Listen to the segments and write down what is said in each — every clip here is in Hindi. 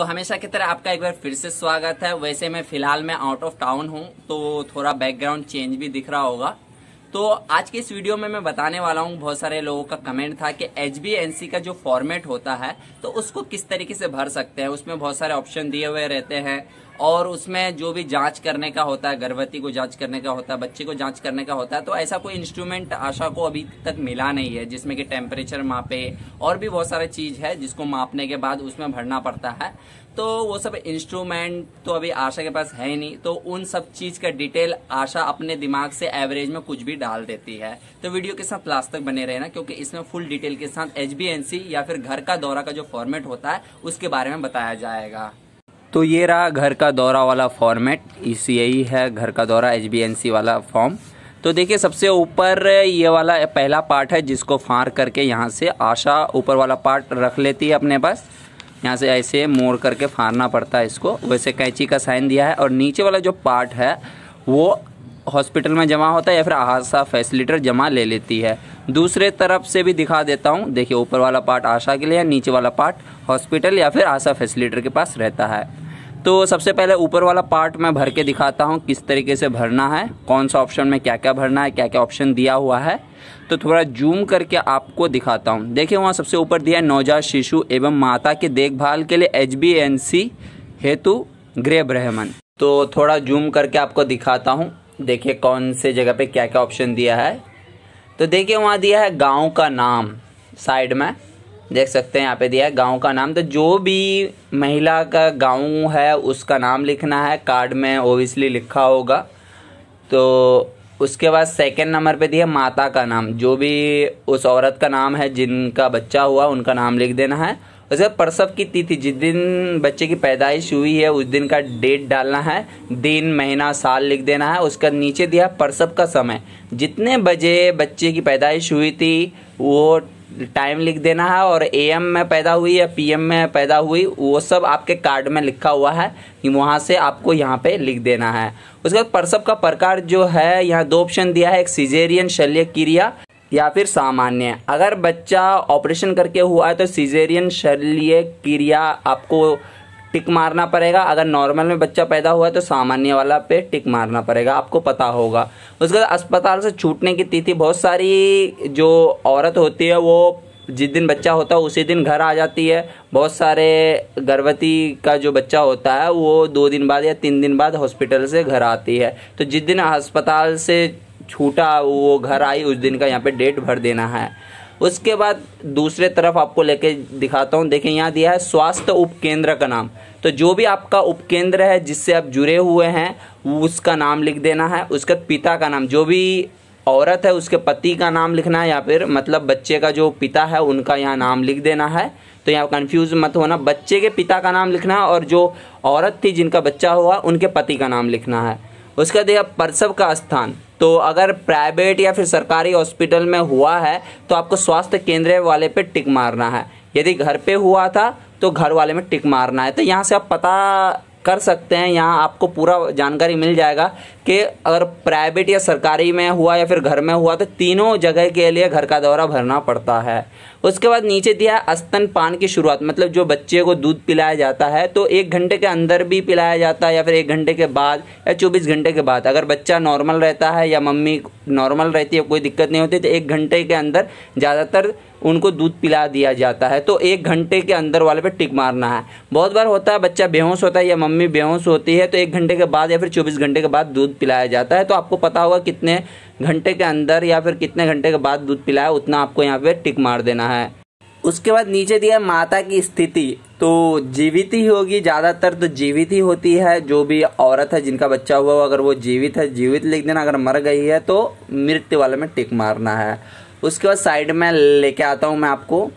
तो हमेशा की तरह आपका एक बार फिर से स्वागत है वैसे मैं फिलहाल मैं आउट ऑफ टाउन हूँ तो थोड़ा बैकग्राउंड चेंज भी दिख रहा होगा तो आज के इस वीडियो में मैं बताने वाला हूँ बहुत सारे लोगों का कमेंट था कि एच का जो फॉर्मेट होता है तो उसको किस तरीके से भर सकते हैं उसमें बहुत सारे ऑप्शन दिए हुए रहते हैं और उसमें जो भी जांच करने का होता है गर्भवती को जांच करने का होता है बच्चे को जांच करने का होता है तो ऐसा कोई इंस्ट्रूमेंट आशा को अभी तक मिला नहीं है जिसमें कि टेम्परेचर मापे और भी बहुत सारे चीज है जिसको मापने के बाद उसमें भरना पड़ता है तो वो सब इंस्ट्रूमेंट तो अभी आशा के पास है ही नहीं तो उन सब चीज का डिटेल आशा अपने दिमाग से एवरेज में कुछ भी डाल देती है तो वीडियो के साथ लास्ट तक बने रहना क्योंकि इसमें फुल डिटेल के साथ एच या फिर घर का दौरा का जो फॉर्मेट होता है उसके बारे में बताया जाएगा तो ये रहा घर का दौरा वाला फॉर्मेट इसी यही है घर का दौरा एच वाला फॉर्म तो देखिए सबसे ऊपर ये वाला पहला पार्ट है जिसको फाड़ करके यहाँ से आशा ऊपर वाला पार्ट रख लेती है अपने पास यहाँ से ऐसे मोड़ करके फाड़ना पड़ता है इसको वैसे कैंची का साइन दिया है और नीचे वाला जो पार्ट है वो हॉस्पिटल में जमा होता है या फिर आशा फैसिलिटर जमा ले लेती है दूसरे तरफ से भी दिखा देता हूँ देखिए ऊपर वाला पार्ट आशा के लिए या नीचे वाला पार्ट हॉस्पिटल या फिर आशा फैसिलिटर के पास रहता है तो सबसे पहले ऊपर वाला पार्ट मैं भर के दिखाता हूँ किस तरीके से भरना है कौन सा ऑप्शन में क्या क्या भरना है क्या क्या ऑप्शन दिया हुआ है तो थोड़ा जूम करके आपको दिखाता हूँ देखिए वहाँ सबसे ऊपर दिया है नवजात शिशु एवं माता की देखभाल के लिए एच हेतु गृह ब्रह्मन तो थोड़ा जूम करके आपको दिखाता हूँ देखिए कौन से जगह पे क्या क्या ऑप्शन दिया है तो देखिए वहाँ दिया है गांव का नाम साइड में देख सकते हैं यहाँ पे दिया है गांव का नाम तो जो भी महिला का गांव है उसका नाम लिखना है कार्ड में ओबियसली लिखा होगा तो उसके बाद सेकंड नंबर पे दिया माता का नाम जो भी उस औरत का नाम है जिनका बच्चा हुआ उनका नाम लिख देना है उसके बाद प्रसव की तिथि जिस दिन बच्चे की पैदाइश हुई है उस दिन का डेट डालना है दिन महीना साल लिख देना है उसका नीचे दिया प्रसव का समय जितने बजे बच्चे की पैदाइश हुई थी वो टाइम लिख देना है और एएम में पैदा हुई या पीएम में पैदा हुई वो सब आपके कार्ड में लिखा हुआ है कि वहाँ से आपको यहाँ पे लिख देना है उसके बाद प्रसव का प्रकार जो है यहाँ दो ऑप्शन दिया है एक सिजेरियन शल्य क्रिया या फिर सामान्य अगर बच्चा ऑपरेशन करके हुआ है तो सीजेरियन शल्य क्रिया आपको टिक मारना पड़ेगा अगर नॉर्मल में बच्चा पैदा हुआ है तो सामान्य वाला पे टिक मारना पड़ेगा आपको पता होगा उसके बाद अस्पताल से छूटने की तिथि बहुत सारी जो औरत होती है वो जिस दिन बच्चा होता है उसी दिन घर आ जाती है बहुत सारे गर्भवती का जो बच्चा होता है वो दो दिन बाद या तीन दिन बाद हॉस्पिटल से घर आती है तो जिस दिन अस्पताल से छूटा वो घर आई उस दिन का यहाँ पे डेट भर देना है उसके बाद दूसरे तरफ आपको लेके दिखाता हूँ देखें यहाँ दिया है स्वास्थ्य उपकेंद्र का नाम तो जो भी आपका उपकेंद्र है जिससे आप जुड़े हुए हैं उसका नाम लिख देना है उसके पिता का नाम जो भी औरत है उसके पति का नाम लिखना है या फिर मतलब बच्चे का जो पिता है उनका यहाँ नाम लिख देना है तो यहाँ कन्फ्यूज़ मत होना बच्चे के पिता का नाम लिखना है और जो औरत थी जिनका बच्चा हुआ उनके पति का नाम लिखना है उसके बाद देखिए प्रसव का स्थान तो अगर प्राइवेट या फिर सरकारी हॉस्पिटल में हुआ है तो आपको स्वास्थ्य केंद्र वाले पे टिक मारना है यदि घर पे हुआ था तो घर वाले में टिक मारना है तो यहाँ से आप पता कर सकते हैं यहाँ आपको पूरा जानकारी मिल जाएगा कि अगर प्राइवेट या सरकारी में हुआ या फिर घर में हुआ तो तीनों जगह के लिए घर का दौरा भरना पड़ता है उसके बाद नीचे दिया है पान की शुरुआत मतलब जो बच्चे को दूध पिलाया जाता है तो एक घंटे के अंदर भी पिलाया जाता है या फिर एक घंटे के बाद या चौबीस घंटे के बाद अगर बच्चा नॉर्मल रहता है या मम्मी नॉर्मल रहती है कोई दिक्कत नहीं होती तो एक घंटे के अंदर ज़्यादातर उनको दूध पिला दिया जाता है तो एक घंटे के अंदर वाले पे टिक मारना है बहुत बार होता है बच्चा बेहोश होता है या मम्मी बेहोश होती है तो एक घंटे के बाद या फिर चौबीस घंटे के बाद दूध पिलाया जाता है तो आपको पता होगा कितने घंटे के अंदर या फिर कितने घंटे के बाद दूध पिलाया उतना आपको यहाँ पे टिक मार देना है उसके बाद नीचे दिया माता की स्थिति तो जीवित ही होगी ज़्यादातर तो जीवित ही होती है जो भी औरत है जिनका बच्चा हुआ हो अगर वो जीवित है जीवित लिख देना अगर मर गई है तो मृत्यु वाले में टिक मारना है उसके बाद साइड में लेके आता हूँ मैं आपको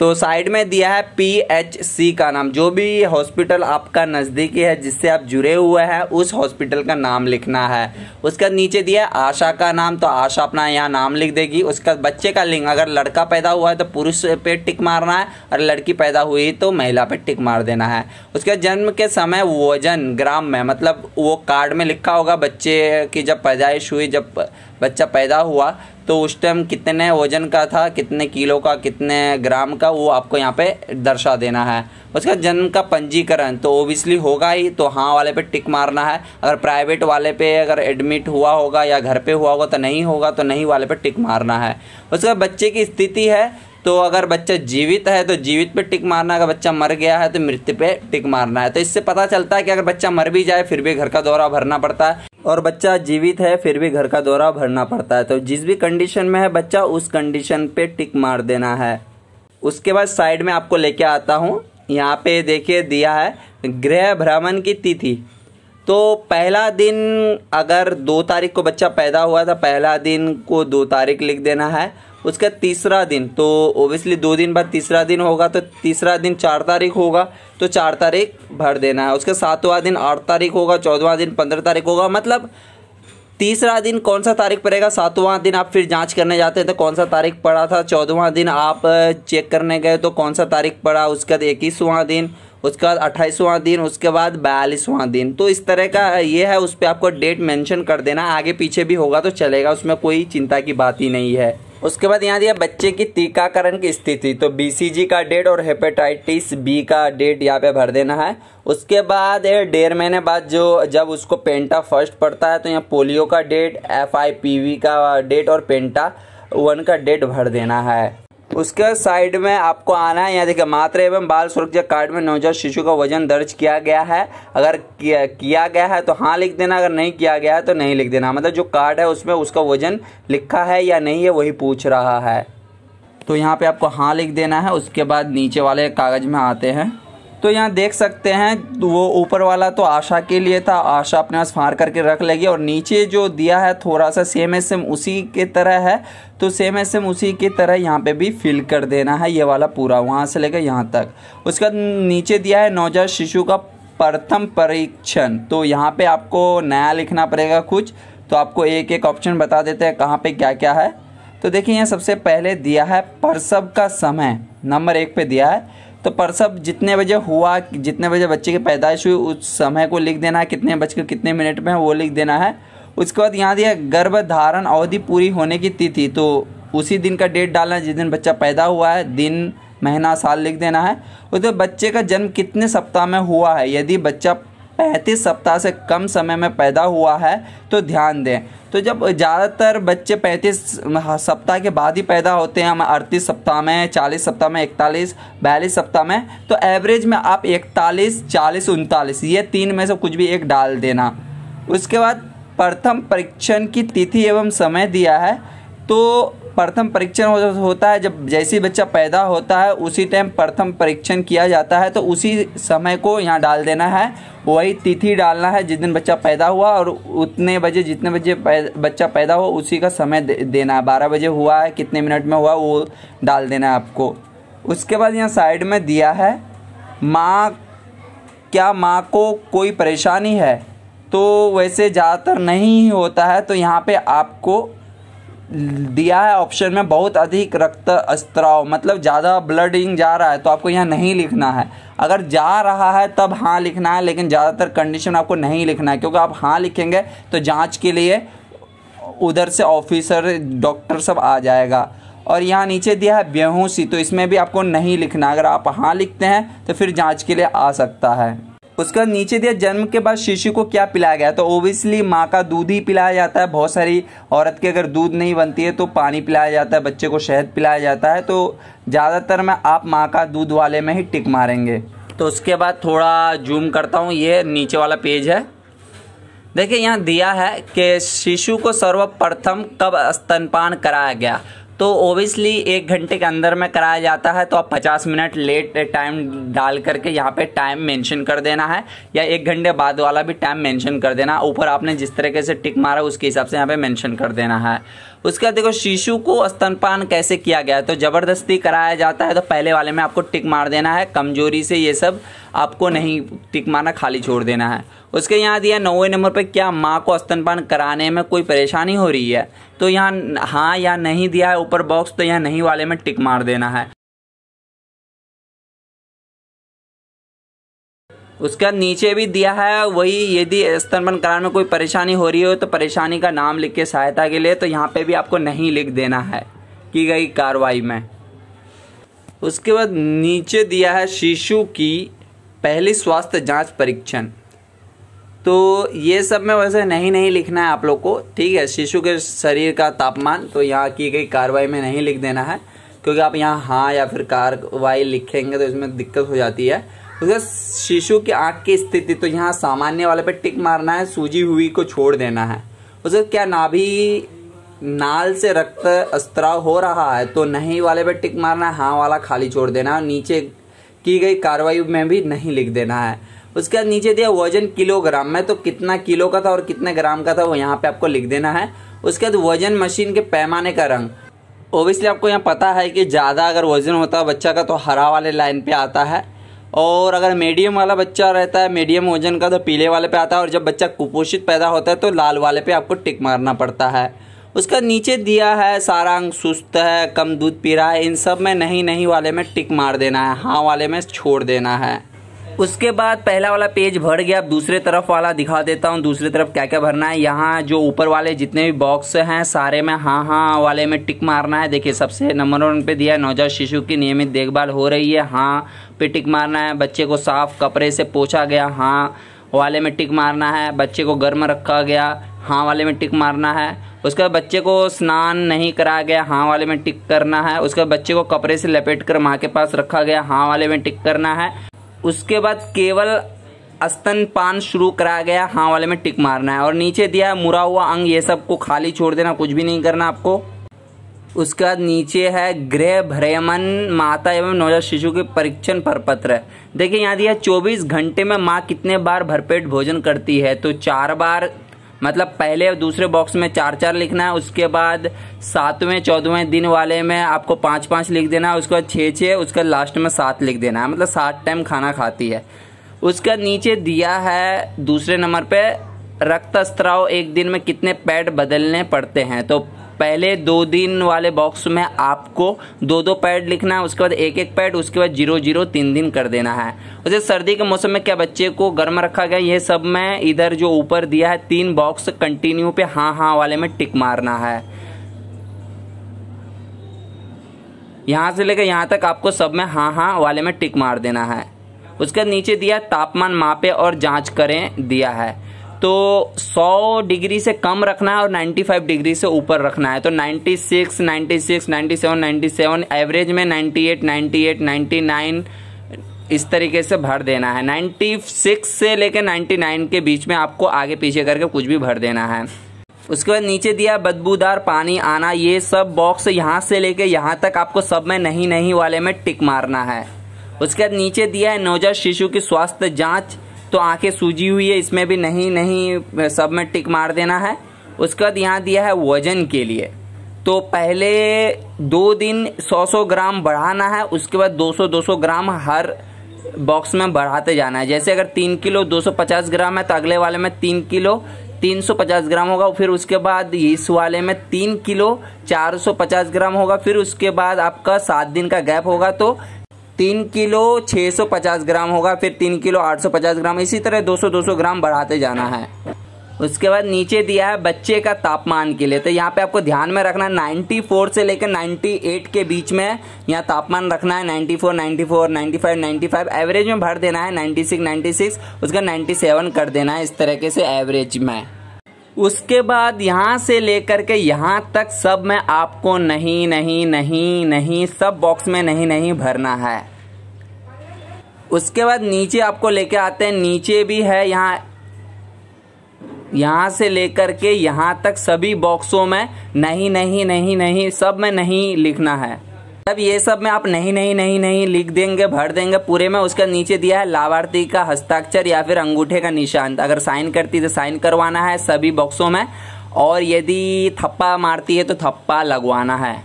तो साइड में दिया है पीएचसी का नाम जो भी हॉस्पिटल आपका नज़दीकी है जिससे आप जुड़े हुए हैं उस हॉस्पिटल का नाम लिखना है उसके नीचे दिया है आशा का नाम तो आशा अपना यहाँ नाम लिख देगी उसका बच्चे का लिंग अगर लड़का पैदा हुआ है तो पुरुष पे टिक मारना है और लड़की पैदा हुई तो महिला पे टिक मार देना है उसके जन्म के समय वजन ग्राम में मतलब वो कार्ड में लिखा होगा बच्चे की जब पैदाइश हुई जब बच्चा पैदा हुआ तो उस टाइम कितने वजन का था कितने किलो का कितने ग्राम का वो आपको यहाँ पे दर्शा देना है उसका जन्म का पंजीकरण तो ओबियसली होगा ही तो हाँ वाले पे टिक मारना है अगर प्राइवेट वाले पे अगर एडमिट हुआ होगा या घर पे हुआ होगा तो नहीं होगा तो नहीं वाले पे टिक मारना है उसका बच्चे की स्थिति है तो अगर बच्चा जीवित है तो जीवित पे टिक मारना अगर बच्चा मर गया है तो मृत्यु पे टिक मारना है तो इससे पता चलता है कि अगर बच्चा मर भी जाए फिर भी घर का दौरा भरना पड़ता है और बच्चा जीवित है फिर भी घर का दौरा भरना पड़ता है तो जिस भी कंडीशन में है बच्चा उस कंडीशन पे टिक मार देना है उसके बाद साइड में आपको लेके आता हूँ यहाँ पे देखिए दिया है गृह भ्रमण की तिथि तो पहला दिन अगर दो तारीख को बच्चा पैदा हुआ था तो पहला दिन को दो तारीख लिख देना है उसका तीसरा दिन तो ओबियसली दो दिन बाद तीसरा दिन होगा तो तीसरा दिन चार तारीख होगा तो चार तारीख भर देना है उसका सातवां दिन आठ तारीख होगा चौदवा दिन पंद्रह तारीख होगा मतलब तीसरा दिन कौन सा तारीख पड़ेगा सातवां दिन आप फिर जांच करने जाते हैं तो कौन सा तारीख पड़ा था चौदहवा दिन आप चेक करने गए तो कौन सा तारीख पड़ा उसके बाद इक्कीसवां दिन उसके बाद अट्ठाईसवां दिन उसके बाद बयालीसवां दिन तो इस तरह का ये है उस पर आपको डेट मेंशन कर देना आगे पीछे भी होगा तो चलेगा उसमें कोई चिंता की बात ही नहीं है उसके बाद यहाँ दिया बच्चे की टीकाकरण की स्थिति तो बीसीजी का डेट और हेपेटाइटिस बी का डेट यहाँ पे भर देना है उसके बाद डेढ़ महीने बाद जो जब उसको पेंटा फर्स्ट पड़ता है तो यहाँ पोलियो का डेट एफ का डेट और पेंटा वन का डेट भर देना है उसके साइड में आपको आना है यहाँ देखिए मात्र एवं बाल सुरक्षा कार्ड में नवजात शिशु का वजन दर्ज किया गया है अगर किया, किया गया है तो हाँ लिख देना अगर नहीं किया गया है तो नहीं लिख देना मतलब जो कार्ड है उसमें उसका वजन लिखा है या नहीं है वही पूछ रहा है तो यहाँ पे आपको हाँ लिख देना है उसके बाद नीचे वाले कागज़ में आते हैं तो यहाँ देख सकते हैं तो वो ऊपर वाला तो आशा के लिए था आशा अपने पास फाड़ करके रख लेगी और नीचे जो दिया है थोड़ा सा सेम एस सेम उसी के तरह है तो सेम एस सेम उसी की तरह यहाँ पे भी फिल कर देना है ये वाला पूरा वहाँ से लेकर यहाँ तक उसके बाद नीचे दिया है नवजात शिशु का प्रथम परीक्षण तो यहाँ पर आपको नया लिखना पड़ेगा कुछ तो आपको एक एक ऑप्शन बता देते हैं कहाँ पर क्या क्या है तो देखिए यहाँ सबसे पहले दिया है प्रसव का समय नंबर एक पे दिया है तो प्रसव जितने बजे हुआ जितने बजे बच्चे की पैदाइश हुई उस समय को लिख देना है कितने बजकर कितने मिनट में वो लिख देना है उसके बाद यहाँ दिया गर्भधारण अवधि पूरी होने की तिथि तो उसी दिन का डेट डालना है जिस दिन बच्चा पैदा हुआ है दिन महीना साल लिख देना है उसके बच्चे का जन्म कितने सप्ताह में हुआ है यदि बच्चा पैंतीस सप्ताह से कम समय में पैदा हुआ है तो ध्यान दें तो जब ज़्यादातर बच्चे पैंतीस सप्ताह के बाद ही पैदा होते हैं हम अड़तीस सप्ताह में चालीस सप्ताह में इकतालीस बयालीस सप्ताह में तो एवरेज में आप इकतालीस चालीस उनतालीस ये तीन में से कुछ भी एक डाल देना उसके बाद प्रथम परीक्षण की तिथि एवं समय दिया है तो प्रथम परीक्षण होता है जब जैसे बच्चा पैदा होता है उसी टाइम प्रथम परीक्षण किया जाता है तो उसी समय को यहाँ डाल देना है वही तिथि डालना है जिस दिन बच्चा पैदा हुआ और उतने बजे जितने बजे बच्चा पैदा हुआ उसी का समय देना है बारह बजे हुआ है कितने मिनट में हुआ वो डाल देना है आपको उसके बाद यहाँ साइड में दिया है माँ क्या माँ को कोई परेशानी है तो वैसे ज़्यादातर नहीं होता है तो यहाँ पे आपको दिया है ऑप्शन में बहुत अधिक रक्त स्त्राव मतलब ज़्यादा ब्लडिंग जा रहा है तो आपको यहाँ नहीं लिखना है अगर जा रहा है तब हाँ लिखना है लेकिन ज़्यादातर कंडीशन आपको नहीं लिखना है क्योंकि आप हाँ लिखेंगे तो जांच के लिए उधर से ऑफिसर डॉक्टर सब आ जाएगा और यहाँ नीचे दिया है बेहूसी तो इसमें भी आपको नहीं लिखना अगर आप हाँ लिखते हैं तो फिर जाँच के लिए आ सकता है उसके बाद नीचे दिया जन्म के बाद शिशु को क्या पिलाया गया तो ओबियसली माँ का दूध ही पिलाया जाता है बहुत सारी औरत के अगर दूध नहीं बनती है तो पानी पिलाया जाता है बच्चे को शहद पिलाया जाता है तो ज़्यादातर मैं आप माँ का दूध वाले में ही टिक मारेंगे तो उसके बाद थोड़ा जूम करता हूँ ये नीचे वाला पेज है देखिए यहाँ दिया है कि शिशु को सर्वप्रथम कब स्तनपान कराया गया तो ओबियसली एक घंटे के अंदर में कराया जाता है तो आप 50 मिनट लेट टाइम डाल करके यहाँ पे टाइम मेंशन कर देना है या एक घंटे बाद वाला भी टाइम मेंशन कर देना ऊपर आपने जिस तरीके से टिक मारा उसके हिसाब से यहाँ पे मेंशन कर देना है उसके बाद देखो शिशु को स्तनपान कैसे किया गया तो ज़बरदस्ती कराया जाता है तो पहले वाले में आपको टिक मार देना है कमजोरी से ये सब आपको नहीं टिक माना खाली छोड़ देना है उसके यहाँ दिया नौवे नंबर पर क्या माँ को स्तनपान कराने में कोई परेशानी हो रही है तो यहाँ हाँ या नहीं दिया है ऊपर बॉक्स तो यहाँ नहीं वाले में टिक मार देना है उसका नीचे भी दिया है वही यदि स्तनपान कराने में कोई परेशानी हो रही हो तो परेशानी का नाम लिख के सहायता के लिए तो यहाँ पे भी आपको नहीं लिख देना है की गई कार्रवाई में उसके बाद नीचे दिया है शिशु की पहली स्वास्थ्य जांच परीक्षण तो ये सब में वैसे नहीं नहीं लिखना है आप लोग को ठीक है शिशु के शरीर का तापमान तो यहाँ की गई कार्रवाई में नहीं लिख देना है क्योंकि आप यहाँ हाँ या फिर कार्रवाई लिखेंगे तो इसमें दिक्कत हो जाती है उसके शिशु की आँख की स्थिति तो यहाँ सामान्य वाले पर टिक मारना है सूजी हुई को छोड़ देना है उसे क्या नाभि नाल से रक्त स्त्राव हो रहा है तो नहीं वाले पे टिक मारना है हाँ वाला खाली छोड़ देना है नीचे की गई कार्रवाई में भी नहीं लिख देना है उसके बाद नीचे दिया वजन किलोग्राम में तो कितना किलो का था और कितने ग्राम का था वो यहाँ पे आपको लिख देना है उसके बाद वजन मशीन के पैमाने का रंग ओबियसली आपको यहाँ पता है कि ज़्यादा अगर वजन होता है बच्चा का तो हरा वाले लाइन पे आता है और अगर मीडियम वाला बच्चा रहता है मीडियम वजन का तो पीले वाले पे आता है और जब बच्चा कुपोषित पैदा होता है तो लाल वाले पे आपको टिक मारना पड़ता है उसका नीचे दिया है सारांग सुस्त है कम दूध पी रहा है इन सब में नहीं नहीं वाले में टिक मार देना है हाँ वाले में छोड़ देना है उसके बाद पहला वाला पेज भर गया अब दूसरे तरफ वाला दिखा देता हूँ दूसरे तरफ क्या क्या भरना है यहाँ जो ऊपर वाले जितने भी बॉक्स हैं सारे में हाँ हाँ वाले में टिक मारना है देखिए सबसे नंबर वन पे दिया है नवजात शिशु की नियमित देखभाल हो रही है हाँ पे टिक मारना है बच्चे को साफ कपड़े से पोछा गया हाँ वाले में टिक मारना है बच्चे को गर्म रखा गया हाँ वाले में टिक मारना है उसके बाद बच्चे को स्नान नहीं कराया गया हाँ वाले में टिक करना है उसके बाद बच्चे को कपड़े से लपेट कर माँ के पास रखा गया हाँ वाले में टिक करना है उसके बाद केवल स्तनपान शुरू कराया गया हाँ वाले में टिक मारना है और नीचे दिया है मुरा हुआ अंग ये सब को खाली छोड़ देना कुछ भी नहीं करना आपको उसके बाद नीचे है गृह भ्रमण माता एवं नवजात शिशु के परीक्षण परपत्र देखिए यहाँ दिया 24 घंटे में माँ कितने बार भरपेट भोजन करती है तो चार बार मतलब पहले और दूसरे बॉक्स में चार चार लिखना है उसके बाद सातवें चौदहवें दिन वाले में आपको पाँच पाँच लिख देना है उसके बाद छः छः उसके लास्ट में सात लिख देना है मतलब सात टाइम खाना खाती है उसका नीचे दिया है दूसरे नंबर पे रक्त स्त्राव एक दिन में कितने पैड बदलने पड़ते हैं तो पहले दो दिन वाले बॉक्स में आपको दो दो पैड लिखना है उसके बाद एक एक पैड उसके बाद जीरो जीरो तीन दिन कर देना है उसे सर्दी के मौसम में क्या बच्चे को गर्म रखा गया ये सब में इधर जो ऊपर दिया है तीन बॉक्स कंटिन्यू पे हाँ हाँ वाले में टिक मारना है यहाँ से लेकर यहाँ तक आपको सब में हाँ हाँ वाले में टिक मार देना है उसके नीचे दिया तापमान मापे और जांच करें दिया है तो 100 डिग्री से कम रखना है और 95 डिग्री से ऊपर रखना है तो 96, 96, 97, 97 एवरेज में 98, 98, 99 इस तरीके से भर देना है 96 से लेकर 99 के बीच में आपको आगे पीछे करके कुछ भी भर देना है उसके बाद नीचे दिया बदबूदार पानी आना ये सब बॉक्स यहाँ से लेके यहाँ तक आपको सब में नहीं नहीं वाले में टिक मारना है उसके बाद नीचे दिया है नवजात शिशु की स्वास्थ्य जाँच तो आंखें सूजी हुई है इसमें भी नहीं नहीं सब में टिक मार देना है उसके बाद यहाँ दिया है वजन के लिए तो पहले दो दिन 100-100 ग्राम बढ़ाना है उसके बाद 200-200 ग्राम हर बॉक्स में बढ़ाते जाना है जैसे अगर तीन किलो 250 ग्राम है तो अगले वाले में तीन किलो 350 ग्राम होगा फिर उसके बाद इस वाले में तीन किलो 450 ग्राम होगा फिर उसके बाद आपका सात दिन का गैप होगा तो तीन किलो 650 ग्राम होगा फिर तीन किलो 850 ग्राम इसी तरह 200 200 ग्राम बढ़ाते जाना है उसके बाद नीचे दिया है बच्चे का तापमान के लिए तो यहाँ पे आपको ध्यान में रखना है 94 से लेकर 98 के बीच में यहाँ तापमान रखना है 94 94 95 95 एवरेज में भर देना है 96 96 उसका 97 कर देना है इस तरीके से एवरेज में उसके बाद यहाँ से लेकर के यहाँ तक सब में आपको नहीं नहीं नहीं नहीं सब बॉक्स में नहीं नहीं भरना है उसके बाद नीचे आपको लेके आते हैं नीचे भी है यहाँ यहाँ से लेकर के यहाँ तक सभी बॉक्सों में नहीं नहीं नहीं नहीं सब में नहीं लिखना है जब ये सब में आप नहीं नहीं नहीं नहीं लिख देंगे भर देंगे पूरे में उसका नीचे दिया है लाभार्थी का हस्ताक्षर या फिर अंगूठे का निशान अगर साइन करती तो साइन करवाना है सभी बॉक्सों में और यदि थप्पा मारती है तो थप्पा लगवाना है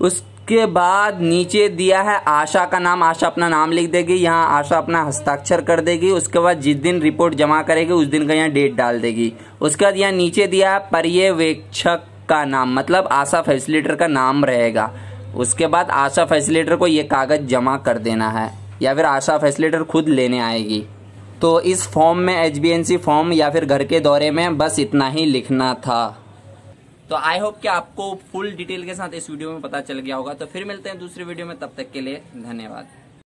उस उसके बाद नीचे दिया है आशा का नाम आशा अपना नाम लिख देगी यहाँ आशा अपना हस्ताक्षर कर देगी उसके बाद जिस दिन रिपोर्ट जमा करेगी उस दिन का यहाँ डेट डाल देगी उसके बाद यहाँ नीचे दिया है पर्यवेक्षक का नाम मतलब आशा फैसिलिटर का नाम रहेगा उसके बाद आशा फैसिलिटर को ये कागज़ जमा कर देना है या फिर आशा फैसिलिटर खुद लेने आएगी तो इस फॉर्म में एच फॉर्म या फिर घर के दौरे में बस इतना ही लिखना था तो आई होप कि आपको फुल डिटेल के साथ इस वीडियो में पता चल गया होगा तो फिर मिलते हैं दूसरी वीडियो में तब तक के लिए धन्यवाद